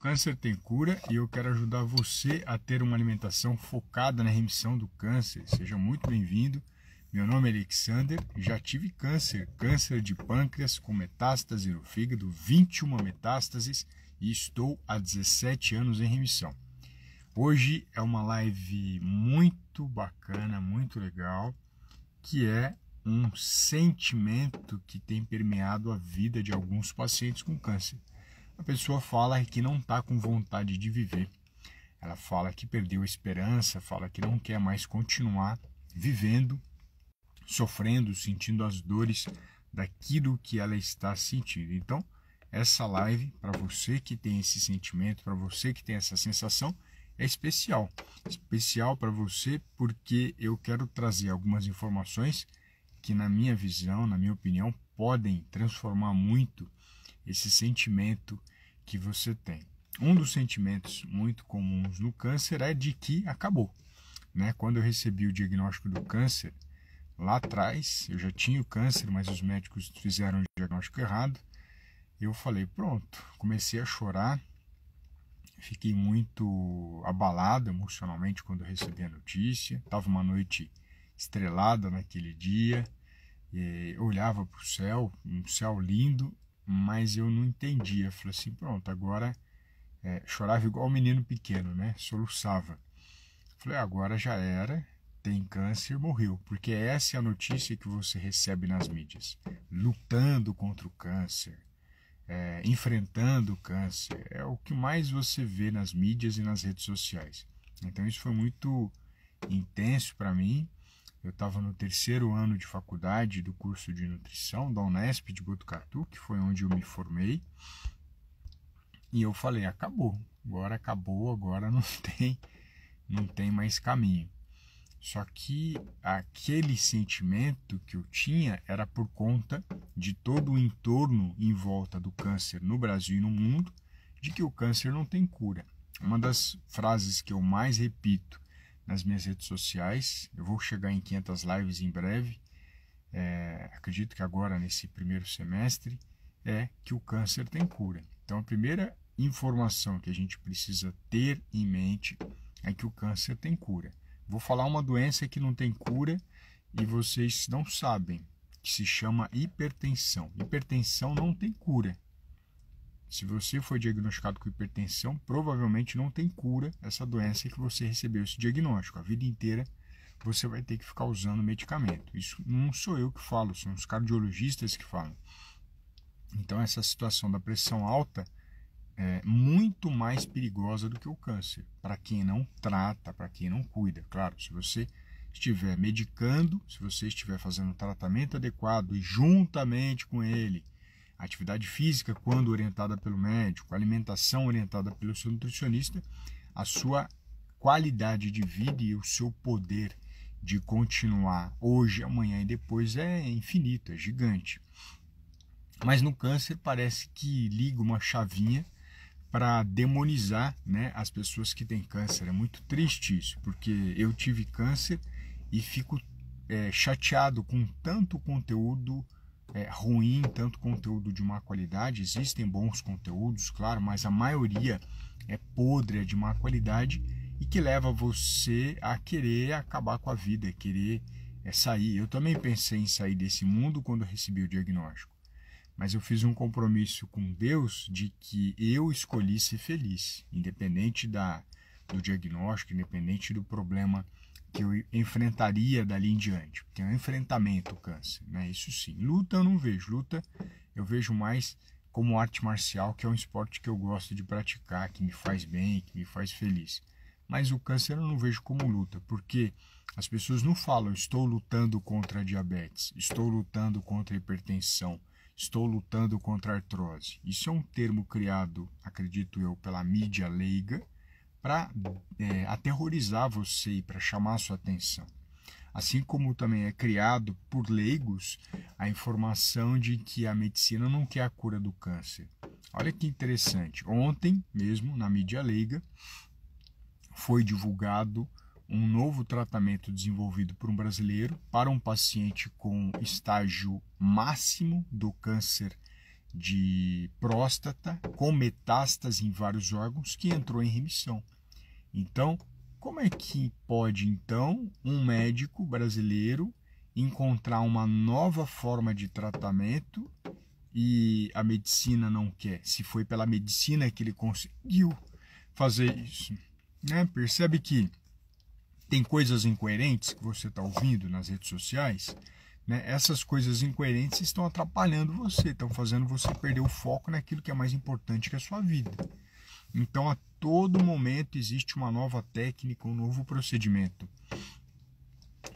Câncer tem cura e eu quero ajudar você a ter uma alimentação focada na remissão do câncer. Seja muito bem-vindo. Meu nome é Alexander, já tive câncer, câncer de pâncreas com metástase no fígado, 21 metástases e estou há 17 anos em remissão. Hoje é uma live muito bacana, muito legal, que é um sentimento que tem permeado a vida de alguns pacientes com câncer a pessoa fala que não está com vontade de viver. Ela fala que perdeu a esperança, fala que não quer mais continuar vivendo, sofrendo, sentindo as dores daquilo que ela está sentindo. Então, essa live, para você que tem esse sentimento, para você que tem essa sensação, é especial. Especial para você porque eu quero trazer algumas informações que, na minha visão, na minha opinião, podem transformar muito esse sentimento que você tem. Um dos sentimentos muito comuns no câncer é de que acabou. Né? Quando eu recebi o diagnóstico do câncer, lá atrás, eu já tinha o câncer, mas os médicos fizeram o diagnóstico errado. Eu falei, pronto, comecei a chorar, fiquei muito abalado emocionalmente quando eu recebi a notícia. Tava uma noite estrelada naquele dia, eh, olhava para o céu, um céu lindo, mas eu não entendia. Falei assim, pronto, agora é, chorava igual menino pequeno, né? Soluçava. Falei, ah, agora já era, tem câncer, morreu, porque essa é a notícia que você recebe nas mídias, lutando contra o câncer. É, enfrentando o câncer é o que mais você vê nas mídias e nas redes sociais. Então isso foi muito intenso para mim eu estava no terceiro ano de faculdade do curso de nutrição da Unesp de Botucatu, que foi onde eu me formei. E eu falei, acabou. Agora acabou, agora não tem, não tem mais caminho. Só que aquele sentimento que eu tinha era por conta de todo o entorno em volta do câncer no Brasil e no mundo, de que o câncer não tem cura. Uma das frases que eu mais repito nas minhas redes sociais. Eu vou chegar em 500 lives em breve. É, acredito que agora, nesse primeiro semestre, é que o câncer tem cura. Então, a primeira informação que a gente precisa ter em mente é que o câncer tem cura. Vou falar uma doença que não tem cura e vocês não sabem, que se chama hipertensão. Hipertensão não tem cura. Se você foi diagnosticado com hipertensão, provavelmente não tem cura essa doença que você recebeu esse diagnóstico. A vida inteira você vai ter que ficar usando medicamento. Isso não sou eu que falo, são os cardiologistas que falam. Então, essa situação da pressão alta é muito mais perigosa do que o câncer, para quem não trata, para quem não cuida. Claro, se você estiver medicando, se você estiver fazendo um tratamento adequado e juntamente com ele atividade física, quando orientada pelo médico, alimentação orientada pelo seu nutricionista, a sua qualidade de vida e o seu poder de continuar hoje, amanhã e depois é infinito, é gigante. Mas no câncer parece que liga uma chavinha para demonizar né, as pessoas que têm câncer. É muito triste isso, porque eu tive câncer e fico é, chateado com tanto conteúdo é, ruim tanto conteúdo de má qualidade. Existem bons conteúdos, claro, mas a maioria é podre, é de má qualidade e que leva você a querer acabar com a vida, querer é, sair. Eu também pensei em sair desse mundo quando recebi o diagnóstico, mas eu fiz um compromisso com Deus de que eu escolhi ser feliz, independente da, do diagnóstico, independente do problema que eu enfrentaria dali em diante. é um enfrentamento o câncer, né? Isso sim. Luta eu não vejo. Luta eu vejo mais como arte marcial, que é um esporte que eu gosto de praticar, que me faz bem, que me faz feliz. Mas o câncer eu não vejo como luta, porque as pessoas não falam estou lutando contra a diabetes, estou lutando contra a hipertensão, estou lutando contra a artrose. Isso é um termo criado, acredito eu, pela mídia leiga para é, aterrorizar você e para chamar a sua atenção. Assim como também é criado por leigos a informação de que a medicina não quer a cura do câncer. Olha que interessante. Ontem mesmo, na mídia leiga, foi divulgado um novo tratamento desenvolvido por um brasileiro para um paciente com estágio máximo do câncer de próstata, com metástase em vários órgãos, que entrou em remissão. Então, como é que pode então um médico brasileiro encontrar uma nova forma de tratamento e a medicina não quer? Se foi pela medicina que ele conseguiu fazer isso, né? Percebe que tem coisas incoerentes que você está ouvindo nas redes sociais, né? Essas coisas incoerentes estão atrapalhando você, estão fazendo você perder o foco naquilo que é mais importante que a sua vida. Então, todo momento existe uma nova técnica, um novo procedimento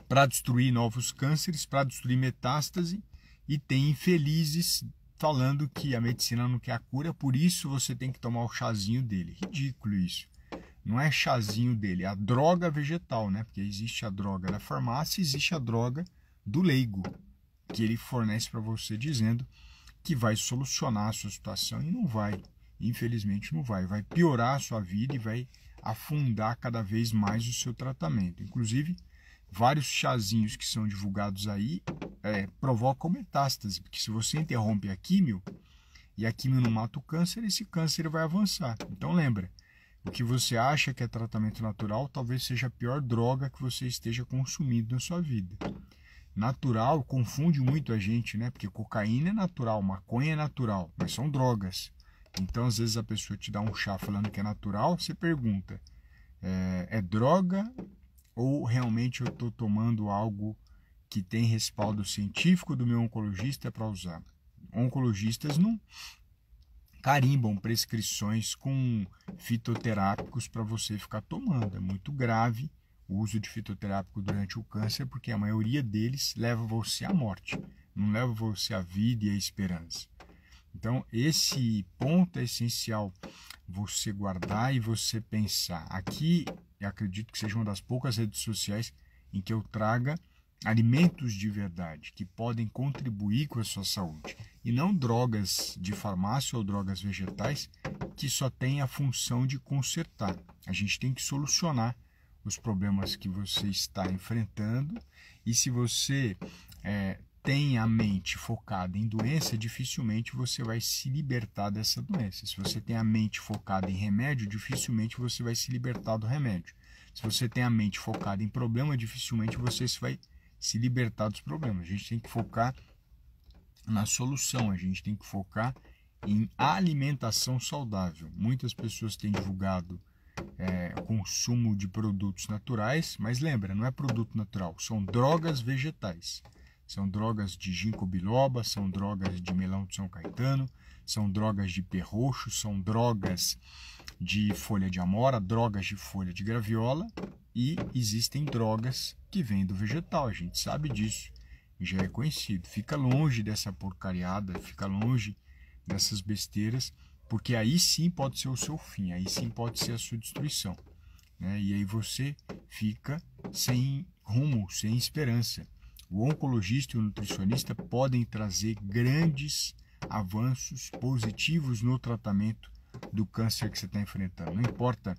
para destruir novos cânceres, para destruir metástase e tem infelizes falando que a medicina não quer a cura, por isso você tem que tomar o chazinho dele. Ridículo isso. Não é chazinho dele, é a droga vegetal, né? Porque existe a droga da farmácia, existe a droga do leigo, que ele fornece para você dizendo que vai solucionar a sua situação e não vai. Infelizmente não vai. Vai piorar a sua vida e vai afundar cada vez mais o seu tratamento. Inclusive, vários chazinhos que são divulgados aí é, provocam metástase, porque se você interrompe a químio e a químio não mata o câncer, esse câncer vai avançar. Então lembra, o que você acha que é tratamento natural talvez seja a pior droga que você esteja consumindo na sua vida. Natural confunde muito a gente, né? Porque cocaína é natural, maconha é natural, mas são drogas. Então, às vezes, a pessoa te dá um chá falando que é natural, você pergunta: é, é droga ou realmente eu estou tomando algo que tem respaldo científico do meu oncologista para usar? Oncologistas não carimbam prescrições com fitoterápicos para você ficar tomando. É muito grave o uso de fitoterápico durante o câncer, porque a maioria deles leva você à morte, não leva você à vida e à esperança. Então, esse ponto é essencial você guardar e você pensar. Aqui, eu acredito que seja uma das poucas redes sociais em que eu traga alimentos de verdade que podem contribuir com a sua saúde e não drogas de farmácia ou drogas vegetais que só têm a função de consertar. A gente tem que solucionar os problemas que você está enfrentando e se você é, tem a mente focada em doença, dificilmente você vai se libertar dessa doença. Se você tem a mente focada em remédio, dificilmente você vai se libertar do remédio. Se você tem a mente focada em problema, dificilmente você vai se libertar dos problemas. A gente tem que focar na solução, a gente tem que focar em alimentação saudável. Muitas pessoas têm divulgado é, consumo de produtos naturais, mas lembra, não é produto natural, são drogas vegetais. São drogas de ginkgo biloba, são drogas de melão de São Caetano, são drogas de perroxo, são drogas de folha de amora, drogas de folha de graviola e existem drogas que vêm do vegetal, a gente sabe disso, já é conhecido. Fica longe dessa porcariada, fica longe dessas besteiras, porque aí sim pode ser o seu fim, aí sim pode ser a sua destruição. Né? E aí você fica sem rumo, sem esperança o oncologista e o nutricionista podem trazer grandes avanços positivos no tratamento do câncer que você está enfrentando. Não importa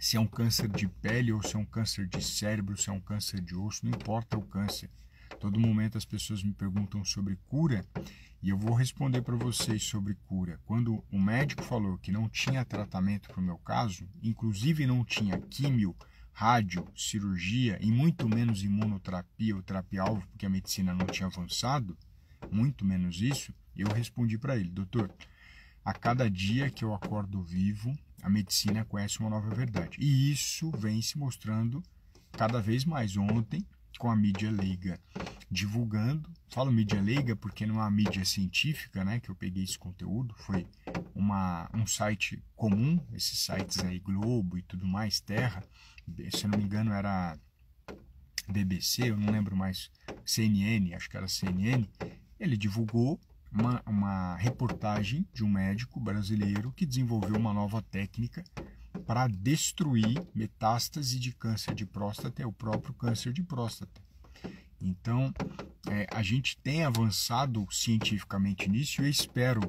se é um câncer de pele ou se é um câncer de cérebro, se é um câncer de osso, não importa o câncer. Todo momento as pessoas me perguntam sobre cura e eu vou responder para vocês sobre cura. Quando o médico falou que não tinha tratamento para o meu caso, inclusive não tinha químio rádio, cirurgia e muito menos imunoterapia ou terapia-alvo, porque a medicina não tinha avançado, muito menos isso, eu respondi para ele, doutor, a cada dia que eu acordo vivo, a medicina conhece uma nova verdade. E isso vem se mostrando cada vez mais. Ontem, com a mídia leiga divulgando, falo mídia leiga porque não é uma mídia científica, né, que eu peguei esse conteúdo, foi uma, um site comum, esses sites aí Globo e tudo mais, Terra, se não me engano era BBC, eu não lembro mais, CNN, acho que era CNN, ele divulgou uma, uma reportagem de um médico brasileiro que desenvolveu uma nova técnica para destruir metástase de câncer de próstata, é o próprio câncer de próstata. Então, é, a gente tem avançado cientificamente nisso e eu espero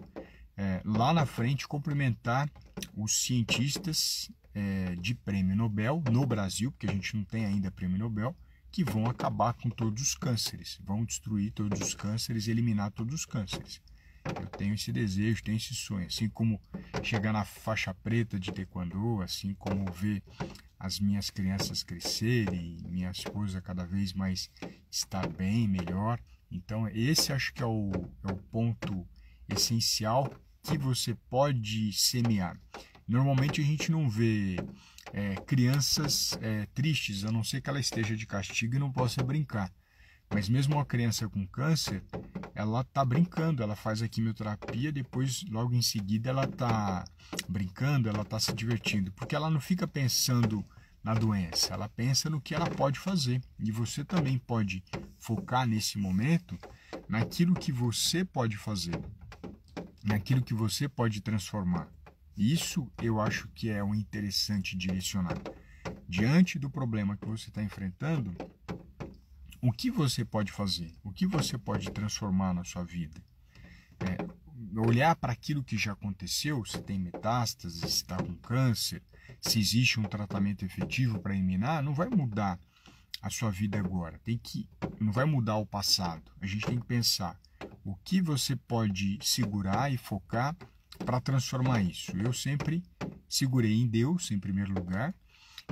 é, lá na frente complementar os cientistas é, de prêmio Nobel no Brasil, porque a gente não tem ainda prêmio Nobel, que vão acabar com todos os cânceres, vão destruir todos os cânceres eliminar todos os cânceres. Eu tenho esse desejo, tenho esse sonho, assim como chegar na faixa preta de taekwondo, assim como ver as minhas crianças crescerem, minha esposa cada vez mais estar bem, melhor. Então, esse acho que é o, é o ponto essencial que você pode semear. Normalmente a gente não vê é, crianças é, tristes, a não ser que ela esteja de castigo e não possa brincar. Mas mesmo uma criança com câncer, ela tá brincando, ela faz a quimioterapia, depois logo em seguida ela tá brincando, ela tá se divertindo, porque ela não fica pensando na doença, ela pensa no que ela pode fazer. E você também pode focar nesse momento naquilo que você pode fazer, naquilo que você pode transformar. Isso eu acho que é um interessante direcionar. Diante do problema que você está enfrentando, o que você pode fazer? O que você pode transformar na sua vida? É, olhar para aquilo que já aconteceu, se tem metástases, se está com câncer, se existe um tratamento efetivo para eliminar, não vai mudar a sua vida agora. Tem que, não vai mudar o passado. A gente tem que pensar o que você pode segurar e focar para transformar isso? Eu sempre segurei em Deus, em primeiro lugar,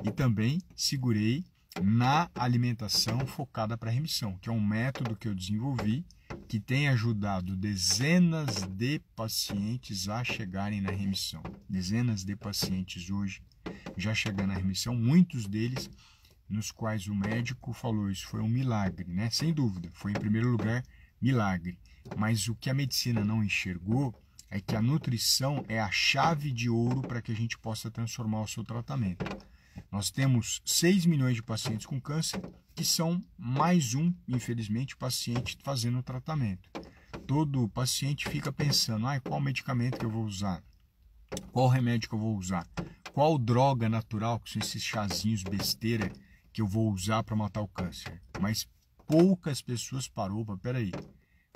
e também segurei na alimentação focada para remissão, que é um método que eu desenvolvi que tem ajudado dezenas de pacientes a chegarem na remissão. Dezenas de pacientes hoje já chegando na remissão, muitos deles nos quais o médico falou isso foi um milagre, né? Sem dúvida, foi em primeiro lugar milagre. Mas o que a medicina não enxergou é que a nutrição é a chave de ouro para que a gente possa transformar o seu tratamento. Nós temos 6 milhões de pacientes com câncer, que são mais um, infelizmente, paciente fazendo o tratamento. Todo paciente fica pensando: ah, qual medicamento que eu vou usar? Qual remédio que eu vou usar? Qual droga natural, que são esses chazinhos besteira, que eu vou usar para matar o câncer? Mas poucas pessoas parou para, peraí,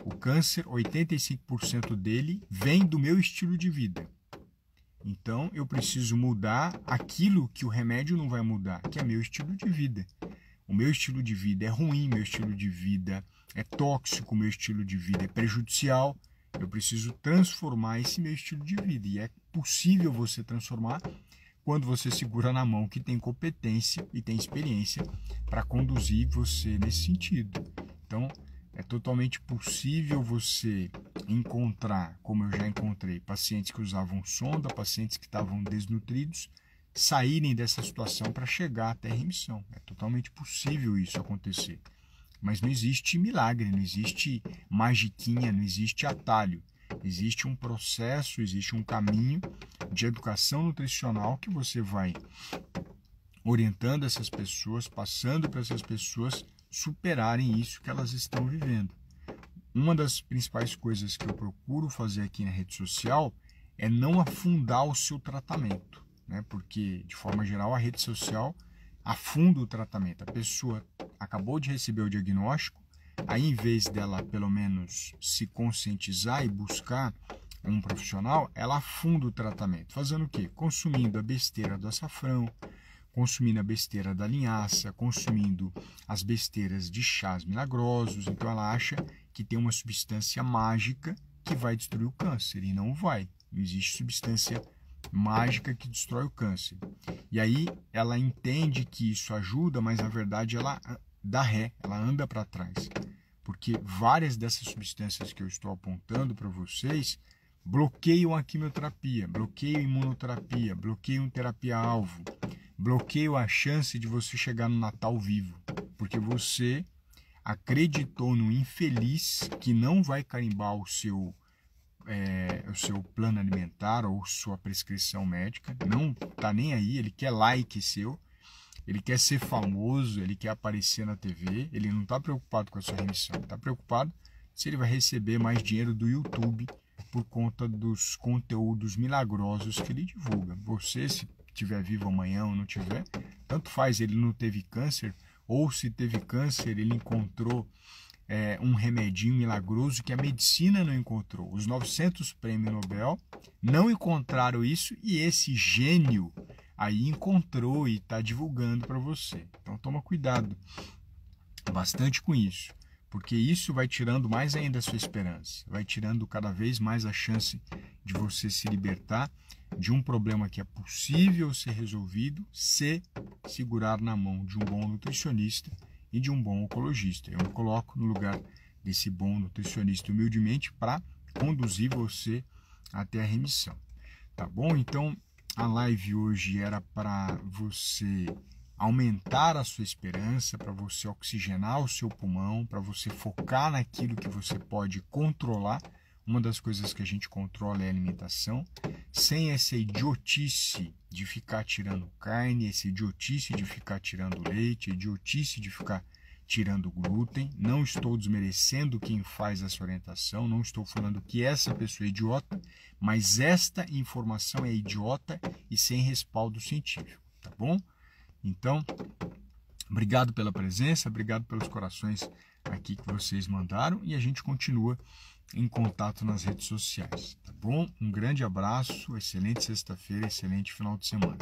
o câncer, 85% dele vem do meu estilo de vida. Então eu preciso mudar aquilo que o remédio não vai mudar, que é meu estilo de vida. O meu estilo de vida é ruim, meu estilo de vida é tóxico, meu estilo de vida é prejudicial. Eu preciso transformar esse meu estilo de vida. E é possível você transformar quando você segura na mão que tem competência e tem experiência para conduzir você nesse sentido. Então, é totalmente possível você encontrar, como eu já encontrei, pacientes que usavam sonda, pacientes que estavam desnutridos, saírem dessa situação para chegar até remissão. É totalmente possível isso acontecer. Mas não existe milagre, não existe magiquinha, não existe atalho. Existe um processo, existe um caminho de educação nutricional que você vai orientando essas pessoas, passando para essas pessoas superarem isso que elas estão vivendo. Uma das principais coisas que eu procuro fazer aqui na rede social é não afundar o seu tratamento, né? porque, de forma geral, a rede social afunda o tratamento. A pessoa acabou de receber o diagnóstico, aí, em vez dela, pelo menos, se conscientizar e buscar um profissional, ela afunda o tratamento. Fazendo o quê? Consumindo a besteira do açafrão, consumindo a besteira da linhaça, consumindo as besteiras de chás milagrosos. Então ela acha que tem uma substância mágica que vai destruir o câncer e não vai. Não existe substância mágica que destrói o câncer. E aí ela entende que isso ajuda, mas na verdade ela dá ré, ela anda para trás. Porque várias dessas substâncias que eu estou apontando para vocês bloqueiam a quimioterapia, bloqueiam a imunoterapia, bloqueiam terapia-alvo bloqueiam a chance de você chegar no Natal vivo, porque você acreditou no infeliz que não vai carimbar o seu é, o seu plano alimentar ou sua prescrição médica, não tá nem aí, ele quer like seu, ele quer ser famoso, ele quer aparecer na TV, ele não tá preocupado com a sua remissão, tá preocupado se ele vai receber mais dinheiro do YouTube por conta dos conteúdos milagrosos que ele divulga. Você, se tiver vivo amanhã ou não tiver, tanto faz, ele não teve câncer, ou se teve câncer, ele encontrou é, um remedinho milagroso que a medicina não encontrou. Os 900 prêmios Nobel não encontraram isso e esse gênio aí encontrou e está divulgando para você. Então toma cuidado bastante com isso, porque isso vai tirando mais ainda a sua esperança, vai tirando cada vez mais a chance de você se libertar de um problema que é possível ser resolvido se segurar na mão de um bom nutricionista e de um bom oncologista. Eu me coloco no lugar desse bom nutricionista humildemente para conduzir você até a remissão. Tá bom? Então a live hoje era para você aumentar a sua esperança, para você oxigenar o seu pulmão, para você focar naquilo que você pode controlar uma das coisas que a gente controla é a alimentação. Sem essa idiotice de ficar tirando carne, essa idiotice de ficar tirando leite, idiotice de ficar tirando glúten. Não estou desmerecendo quem faz essa orientação, não estou falando que essa pessoa é idiota, mas esta informação é idiota e sem respaldo científico, tá bom? Então, obrigado pela presença, obrigado pelos corações aqui que vocês mandaram e a gente continua em contato nas redes sociais, tá bom? Um grande abraço, excelente sexta-feira, excelente final de semana.